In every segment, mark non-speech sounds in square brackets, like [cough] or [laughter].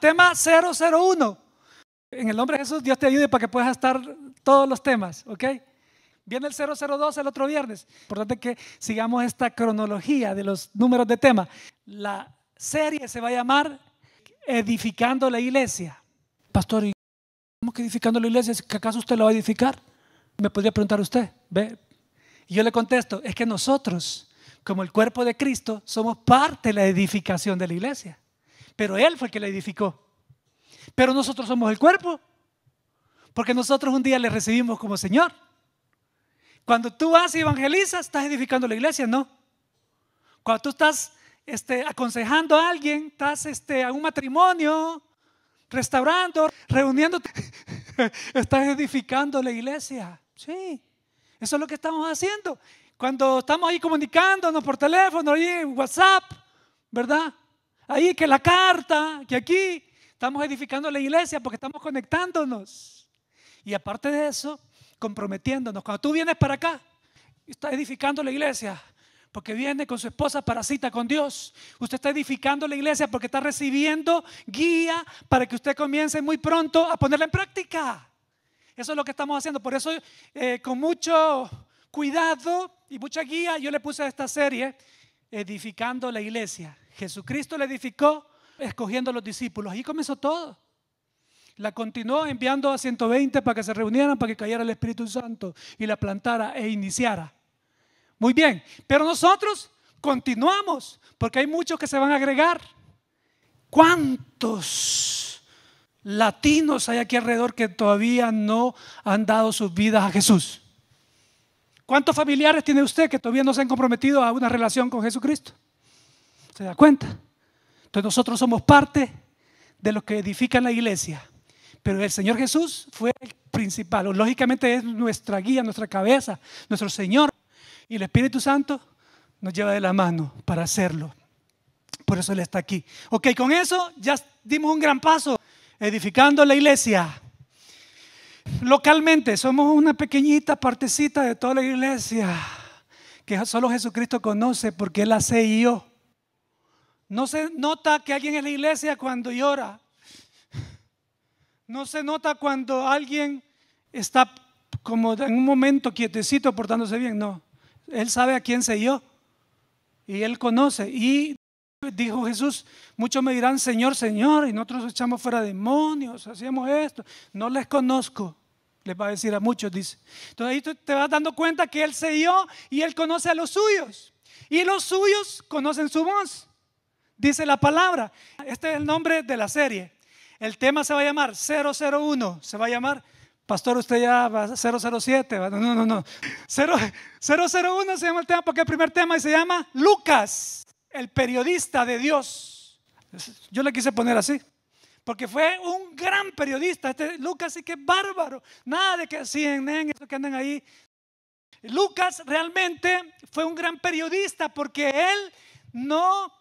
Tema 001. En el nombre de Jesús, Dios te ayude para que puedas estar todos los temas, ¿ok? Viene el 002 el otro viernes. Importante que sigamos esta cronología de los números de tema. La serie se va a llamar Edificando la Iglesia. Pastor, ¿cómo que edificando la iglesia? ¿Que ¿Acaso usted la va a edificar? Me podría preguntar usted. ¿Ve? Y yo le contesto, es que nosotros, como el cuerpo de Cristo, somos parte de la edificación de la iglesia pero Él fue el que la edificó. Pero nosotros somos el cuerpo, porque nosotros un día le recibimos como Señor. Cuando tú vas y evangelizas, estás edificando la iglesia, ¿no? Cuando tú estás este, aconsejando a alguien, estás este, a un matrimonio, restaurando, reuniéndote, [laughs] estás edificando la iglesia. Sí, eso es lo que estamos haciendo. Cuando estamos ahí comunicándonos por teléfono, en WhatsApp, ¿verdad? ahí, que la carta, que aquí estamos edificando la iglesia porque estamos conectándonos. Y aparte de eso, comprometiéndonos. Cuando tú vienes para acá, está edificando la iglesia porque viene con su esposa para cita con Dios. Usted está edificando la iglesia porque está recibiendo guía para que usted comience muy pronto a ponerla en práctica. Eso es lo que estamos haciendo. Por eso, eh, con mucho cuidado y mucha guía, yo le puse a esta serie, Edificando la Iglesia. Jesucristo la edificó escogiendo a los discípulos. Ahí comenzó todo. La continuó enviando a 120 para que se reunieran, para que cayera el Espíritu Santo y la plantara e iniciara. Muy bien, pero nosotros continuamos, porque hay muchos que se van a agregar. ¿Cuántos latinos hay aquí alrededor que todavía no han dado sus vidas a Jesús? ¿Cuántos familiares tiene usted que todavía no se han comprometido a una relación con Jesucristo? ¿Se da cuenta? Entonces nosotros somos parte de los que edifican la iglesia. Pero el Señor Jesús fue el principal. lógicamente es nuestra guía, nuestra cabeza, nuestro Señor. Y el Espíritu Santo nos lleva de la mano para hacerlo. Por eso Él está aquí. Ok, con eso ya dimos un gran paso, edificando la iglesia. Localmente somos una pequeñita partecita de toda la iglesia que solo Jesucristo conoce porque Él hace y yo. No se nota que alguien en la iglesia cuando llora. No se nota cuando alguien está como en un momento quietecito portándose bien. No, él sabe a quién se dio Y él conoce. Y dijo Jesús, muchos me dirán, Señor, Señor, y nosotros echamos fuera demonios, hacíamos esto. No les conozco. Les va a decir a muchos, dice. Entonces ahí te vas dando cuenta que Él se dio y Él conoce a los suyos. Y los suyos conocen su voz dice la palabra. Este es el nombre de la serie. El tema se va a llamar 001, se va a llamar, pastor, usted ya va a 007, no, no, no, 001 se llama el tema porque el primer tema y se llama Lucas, el periodista de Dios. Yo le quise poner así, porque fue un gran periodista. Este Lucas sí que bárbaro. Nada de que CNN, eso que andan ahí. Lucas realmente fue un gran periodista porque él no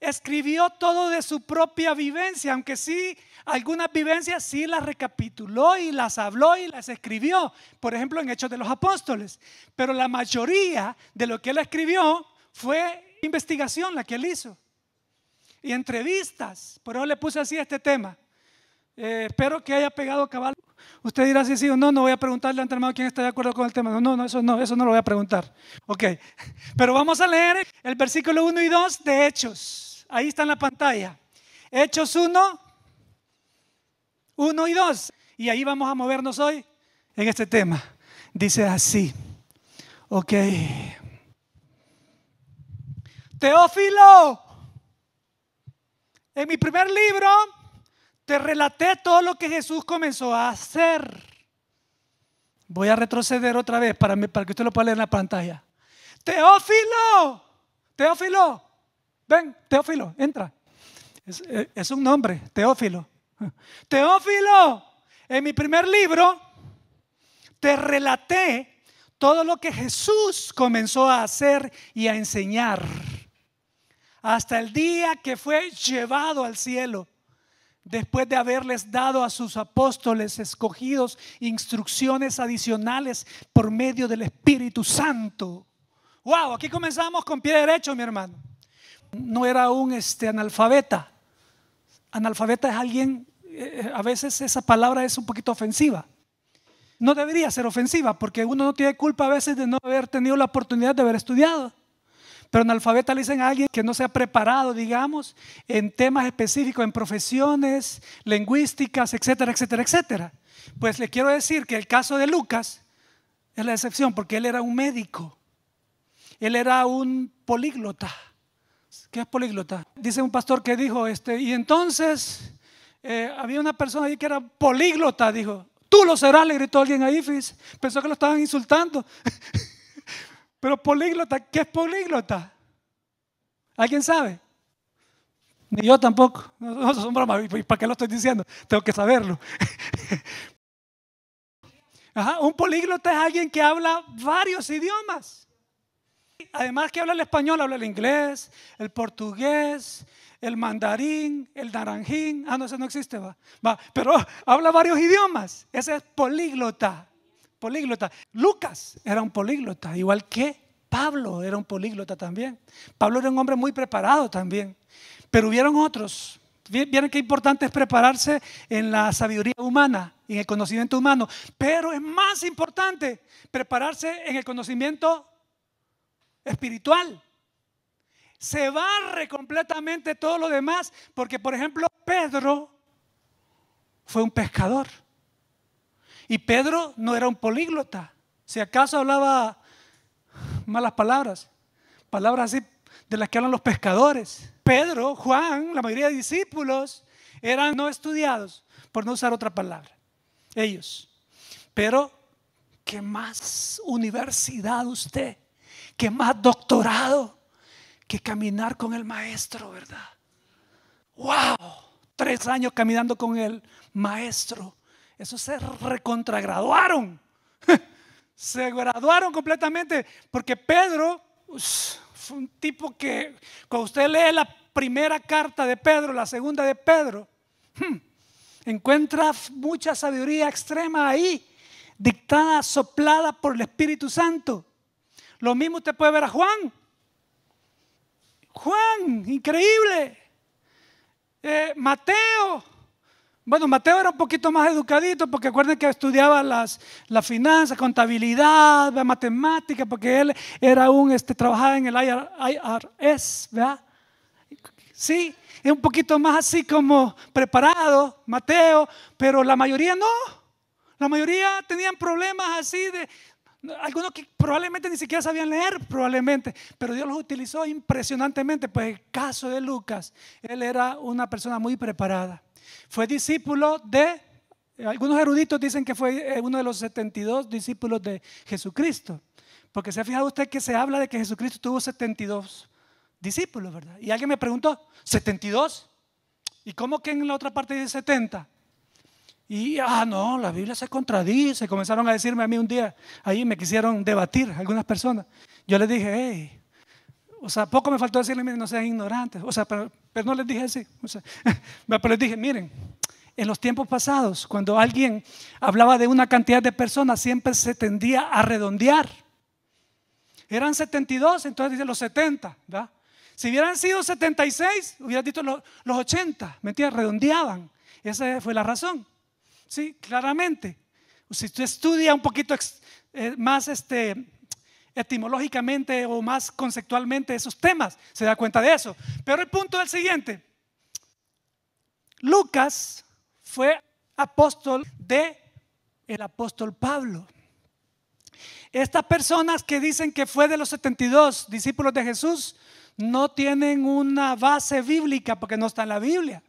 Escribió todo de su propia vivencia, aunque sí, algunas vivencias sí las recapituló y las habló y las escribió, por ejemplo en Hechos de los Apóstoles, pero la mayoría de lo que él escribió fue investigación la que él hizo y entrevistas, por eso le puse así este tema. Eh, espero que haya pegado cabal Usted dirá si sí o no, no voy a preguntarle ante hermano quién está de acuerdo con el tema. No, no, eso no, eso no lo voy a preguntar. Ok, [laughs] pero vamos a leer el versículo 1 y 2 de Hechos. Ahí está en la pantalla. Hechos 1, 1 y 2. Y ahí vamos a movernos hoy en este tema. Dice así. Ok. Teófilo, en mi primer libro te relaté todo lo que Jesús comenzó a hacer. Voy a retroceder otra vez para, para que usted lo pueda leer en la pantalla. Teófilo, Teófilo, ven, Teófilo, entra. Eh, es, un nombre, Teófilo. Teófilo, en mi primer libro te relaté todo lo que Jesús comenzó a hacer y a enseñar hasta el día que fue llevado al cielo después de haberles dado a sus apóstoles escogidos instrucciones adicionales por medio del Espíritu Santo. Wow, aquí comenzamos con pie derecho, mi hermano. No era un este, analfabeta. Analfabeta es alguien, eh, a veces esa palabra es un poquito ofensiva. No debería ser ofensiva porque uno no tiene culpa a veces de no haber tenido la oportunidad de haber estudiado. Pero analfabeta le dicen a alguien que no se ha preparado, digamos, en temas específicos, en profesiones, lingüísticas, etcétera, etcétera, etcétera. Pues le quiero decir que el caso de Lucas es la excepción porque él era un médico. Él era un políglota. ¿Qué es políglota? Dice un pastor que dijo, este, y entonces eh, había una persona ahí que era políglota, dijo, tú lo serás, le gritó alguien ahí, pensó que lo estaban insultando. [laughs] Pero políglota, ¿qué es políglota? ¿Alguien sabe? Ni yo tampoco. No, son bromas. ¿Y para qué lo estoy diciendo? Tengo que saberlo. [laughs] un políglota es alguien que habla varios idiomas. Además que habla el español, habla el inglés, el portugués, el mandarín, el naranjín. Ah, no, ese no existe, va. va pero habla varios idiomas. Ese es políglota políglota. Lucas era un políglota, igual que Pablo era un políglota también. Pablo era un hombre muy preparado también, pero hubieron otros. Vieron qué importante es prepararse en la sabiduría humana en el conocimiento humano, pero es más importante prepararse en el conocimiento espiritual. Se barre completamente todo lo demás, porque por ejemplo Pedro fue un pescador. Y Pedro no era un políglota. Si acaso hablaba malas palabras, palabras así de las que hablan los pescadores. Pedro, Juan, la mayoría de discípulos eran no estudiados, por no usar otra palabra, ellos. Pero, ¿qué más universidad usted? ¿Qué más doctorado que caminar con el maestro, verdad? ¡Wow! Tres años caminando con el maestro eso se recontragraduaron. [laughs] Se graduaron completamente porque Pedro fue un tipo que, cuando usted lee la primera carta de Pedro, la segunda de Pedro, hmm, encuentra mucha sabiduría extrema ahí, dictada, soplada por el Espíritu Santo. Lo mismo usted puede ver a Juan. Juan, increíble. Eh, Mateo, bueno, Mateo era un poquito más educadito porque acuerden que estudiaba las, las finanzas, contabilidad, matemática, porque él era un, este, trabajaba en el IRS, ¿verdad? Sí, es un poquito más así como preparado, Mateo, pero la mayoría no. La mayoría tenían problemas así de, algunos que probablemente ni siquiera sabían leer, probablemente, pero Dios los utilizó impresionantemente. Pues el caso de Lucas, él era una persona muy preparada. Fue discípulo de, algunos eruditos dicen que fue eh, uno de los 72 discípulos de Jesucristo. Porque se ha fijado usted que se habla de que Jesucristo tuvo 72 discípulos, ¿verdad? Y alguien me preguntó, ¿72? ¿Y cómo que en la otra parte dice 70? Y, ah, no, la Biblia se contradice. Comenzaron a decirme a mí un día, ahí me quisieron debatir algunas personas. Yo les dije, hey, o sea, poco me faltó decirle, miren, no sean ignorantes. O sea, pero, no les dije así. [laughs] pero les dije, miren, en los tiempos pasados, cuando alguien hablaba de una cantidad de personas, siempre se tendía a redondear. Eran 72, entonces dice los 70, ¿verdad? Si hubieran sido 76, hubieran dicho los, 80, ¿me Redondeaban. Esa fue la razón. Sí, claramente. Si usted estudia un poquito eh, más este, etimológicamente o más conceptualmente esos temas. Se da cuenta de eso. Pero el punto es el siguiente. Lucas fue apóstol de el apóstol Pablo. Estas personas que dicen que fue de los 72 discípulos de Jesús no tienen una base bíblica porque no está en la Biblia.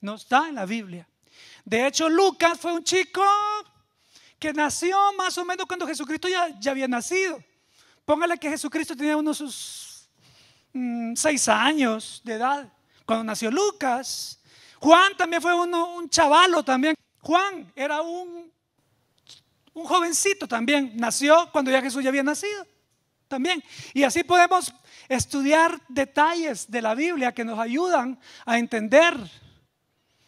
No está en la Biblia. De hecho, Lucas fue un chico que nació más o menos cuando Jesucristo ya, ya había nacido. Póngale que Jesucristo tenía unos sus, mm, seis años de edad cuando nació Lucas. Juan también fue uno, un chavalo también. Juan era un, un jovencito también. Nació cuando ya Jesús ya había nacido también. Y así podemos estudiar detalles de la Biblia que nos ayudan a entender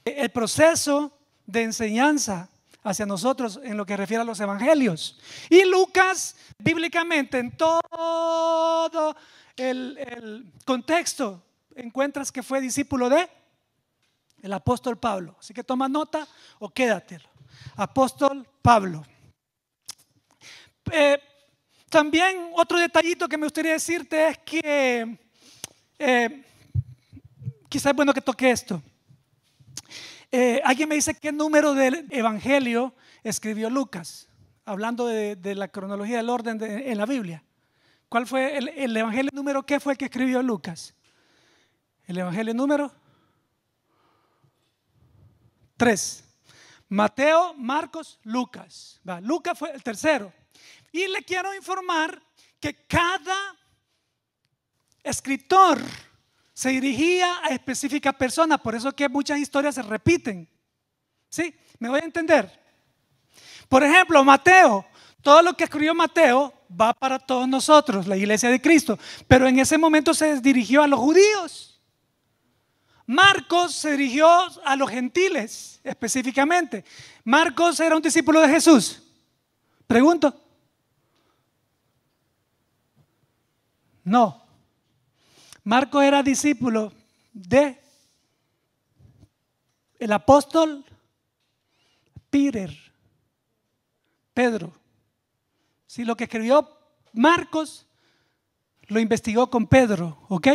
el proceso de enseñanza hacia nosotros en lo que refiere a los evangelios. Y Lucas, bíblicamente, en todo el, contexto, encuentras que fue discípulo de el apóstol Pablo. Así que toma nota o quédatelo. Apóstol Pablo. Eh, también otro detallito que me gustaría decirte es que eh, quizás es bueno que toque esto. Eh, alguien me dice qué número del Evangelio escribió Lucas, hablando de, la cronología del orden en la Biblia. ¿Cuál fue el, Evangelio número? ¿Qué fue el que escribió Lucas? El Evangelio número 3. Mateo, Marcos, Lucas. Lucas fue el tercero. Y le quiero informar que cada escritor se dirigía a específicas personas, por eso que muchas historias se repiten. ¿Sí? ¿Me voy a entender? Por ejemplo, Mateo, todo lo que escribió Mateo va para todos nosotros, la iglesia de Cristo, pero en ese momento se dirigió a los judíos. Marcos se dirigió a los gentiles específicamente. Marcos era un discípulo de Jesús. Pregunto. No, Marcos era discípulo de el apóstol Peter, Pedro. Si lo que escribió Marcos lo investigó con Pedro, ¿ok?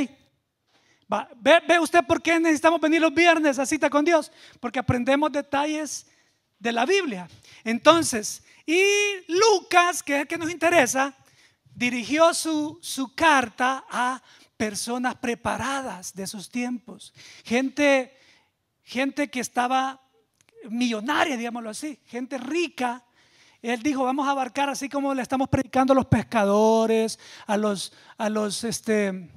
ve, usted por qué necesitamos venir los viernes a cita con Dios, porque aprendemos detalles de la Biblia. Entonces, y Lucas, que es el que nos interesa, dirigió su, su carta a personas preparadas de esos tiempos, gente, gente que estaba millonaria, digámoslo así, gente rica. Él dijo, vamos a abarcar así como le estamos predicando a los pescadores, a los, a los, este,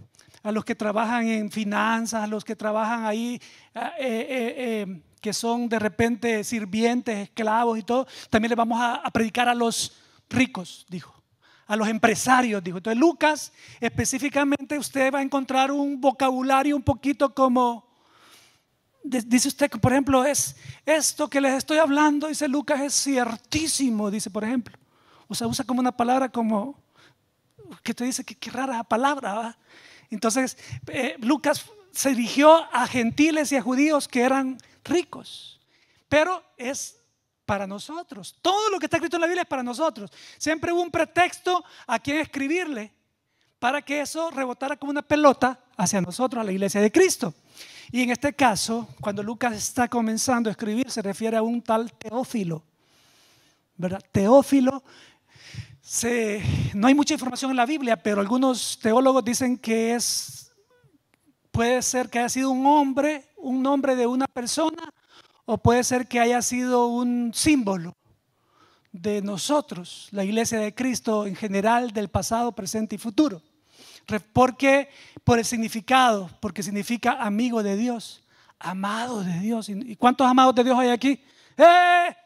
a los que trabajan en finanzas, a los que trabajan ahí, eh, eh, eh, que son de repente sirvientes, esclavos y todo. También le vamos a predicar a los ricos, dijo a los empresarios, dijo. Entonces Lucas, específicamente usted va a encontrar un vocabulario un poquito como, dice usted, por ejemplo, es esto que les estoy hablando, dice Lucas, es ciertísimo, dice, por ejemplo. O sea, usa como una palabra como, que te dice, que qué rara palabra, ¿verdad? Entonces, eh, Lucas se dirigió a gentiles y a judíos que eran ricos, pero es para nosotros. Todo lo que está escrito en la Biblia es para nosotros. Siempre hubo un pretexto a quien escribirle para que eso rebotara como una pelota hacia nosotros, a la iglesia de Cristo. Y en este caso, cuando Lucas está comenzando a escribir, se refiere a un tal Teófilo. ¿Verdad? Teófilo no hay mucha información en la Biblia, pero algunos teólogos dicen que es, puede ser que haya sido un hombre, un nombre de una persona o puede ser que haya sido un símbolo de nosotros, la iglesia de Cristo en general, del pasado, presente y futuro. Porque por el significado, porque significa amigo de Dios, amado de Dios. ¿Y cuántos amados de Dios hay aquí? ¡Eh!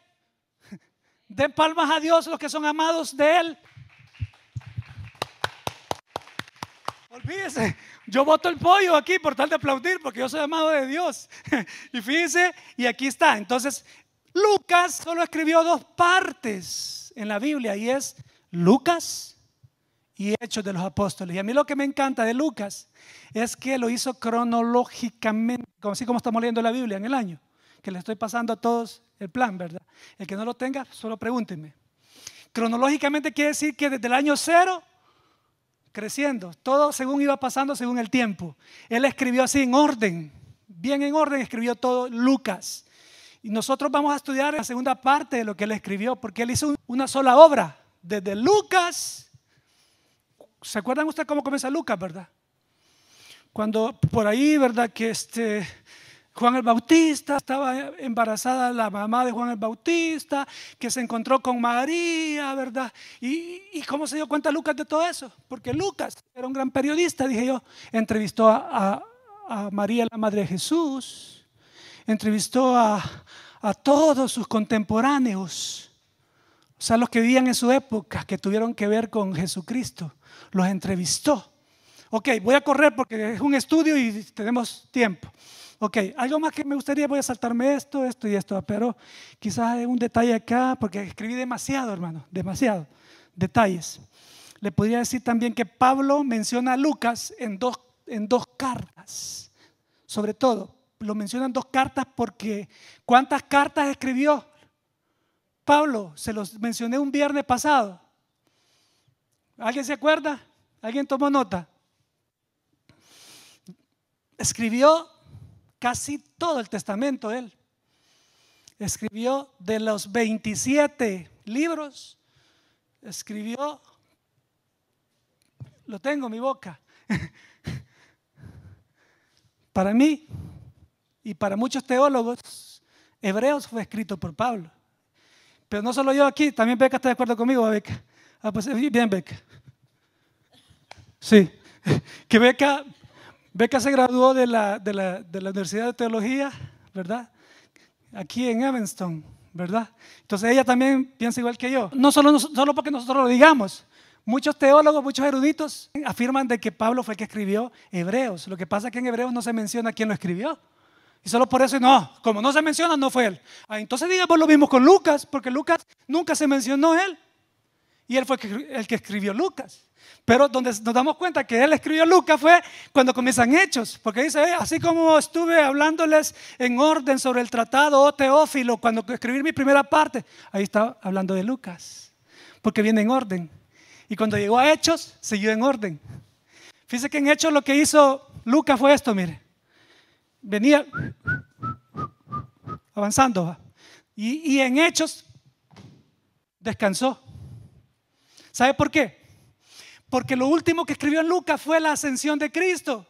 [laughs] Den palmas a Dios los que son amados de Él. Olvídese, yo voto el pollo aquí por tal de aplaudir, porque yo soy amado de Dios. [laughs] y fíjense, y aquí está. Entonces, Lucas solo escribió dos partes en la Biblia, y es Lucas y Hechos de los Apóstoles. Y a mí lo que me encanta de Lucas es que lo hizo cronológicamente, así como estamos leyendo la Biblia en el año, que le estoy pasando a todos el plan, ¿verdad? El que no lo tenga, solo pregúntenme. Cronológicamente quiere decir que desde el año cero creciendo. Todo según iba pasando, según el tiempo. Él escribió así en orden, bien en orden, escribió todo Lucas. Y nosotros vamos a estudiar la segunda parte de lo que él escribió, porque él hizo una sola obra, desde Lucas. ¿Se acuerdan ustedes cómo comienza Lucas, verdad? Cuando por ahí, ¿verdad? Que este Juan el Bautista, estaba embarazada la mamá de Juan el Bautista, que se encontró con María, ¿verdad? ¿Y, cómo se dio cuenta Lucas de todo eso? Porque Lucas era un gran periodista, dije yo, entrevistó a, María, la madre de Jesús, entrevistó a, a todos sus contemporáneos, o sea, los que vivían en su época, que tuvieron que ver con Jesucristo, los entrevistó. Ok, voy a correr porque es un estudio y tenemos tiempo. Ok, algo más que me gustaría, voy a saltarme esto, esto y esto, pero quizás hay un detalle acá, porque escribí demasiado, hermano, demasiado. Detalles. Le podría decir también que Pablo menciona a Lucas en dos, en dos cartas, sobre todo. Lo mencionan dos cartas porque ¿cuántas cartas escribió Pablo? Se los mencioné un viernes pasado. ¿Alguien se acuerda? ¿Alguien tomó nota? Escribió casi todo el testamento él. Escribió de los 27 libros, escribió, lo tengo en mi boca, [laughs] para mí y para muchos teólogos, Hebreos fue escrito por Pablo. Pero no solo yo aquí, también Beca está de acuerdo conmigo, Beca. Ah, pues, bien, Beca. Sí, [laughs] que Beca Beca se graduó de la, Universidad de Teología, ¿verdad? Aquí en Evanston, ¿verdad? Entonces ella también piensa igual que yo. No solo, porque nosotros lo digamos, Muchos teólogos, muchos eruditos afirman de que Pablo fue el que escribió Hebreos. Lo que pasa es que en Hebreos no se menciona quién lo escribió. Y solo por eso, no, como no se menciona, no fue él. Ah, entonces digamos pues lo mismo con Lucas, porque Lucas nunca se mencionó él. Y él fue el que escribió Lucas. Pero donde nos damos cuenta que él escribió Lucas fue cuando comienzan Hechos, porque dice, así como estuve hablándoles en orden sobre el tratado, o oh Teófilo, cuando escribí mi primera parte, ahí estaba hablando de Lucas, porque viene en orden. Y cuando llegó a Hechos, siguió en orden. Fíjese que en Hechos lo que hizo Lucas fue esto, mire. Venía avanzando. y en Hechos descansó. ¿Sabe por qué? Porque lo último que escribió en Lucas fue la ascensión de Cristo.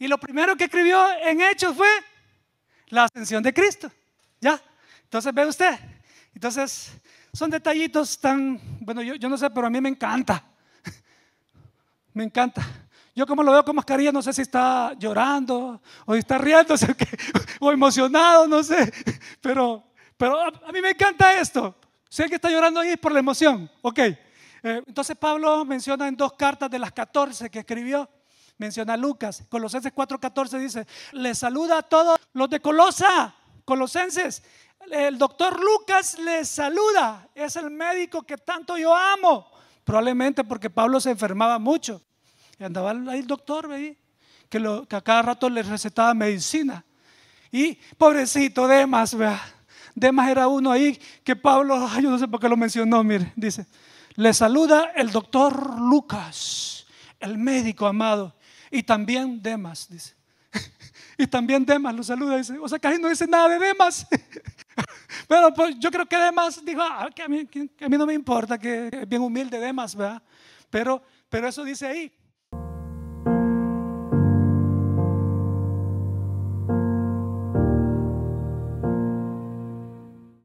Y lo primero que escribió en Hechos fue la ascensión de Cristo. ¿Ya? Entonces ve usted. Entonces son detallitos tan, bueno, yo, yo no sé, pero a mí me encanta. [laughs] Me encanta. Yo como lo veo con mascarilla, no sé si está llorando o está riendo [laughs] o emocionado, no sé. Pero, pero a mí me encanta esto. Sé que está llorando ahí por la emoción. Ok. Eh, entonces Pablo menciona en dos cartas de las 14 que escribió, menciona a Lucas. Colosenses 4:14 dice, Le saluda a todos los de Colosa, Colosenses. El doctor Lucas le saluda. Es el médico que tanto yo amo. Probablemente porque Pablo se enfermaba mucho. Y andaba ahí el doctor, ¿ve? Que, que a cada rato le recetaba medicina. Y pobrecito, de más, vea Demas era uno ahí que Pablo, yo no sé por qué lo mencionó, mire, dice, le saluda el doctor Lucas, el médico amado, y también Demas, dice. [laughs] y también Demas lo saluda, dice, o sea, casi no dice nada de Demas. [laughs] Pero pues yo creo que Demas dijo, ah, que, a mí, a mí no me importa, que es bien humilde Demas, ¿verdad? Pero, pero eso dice ahí,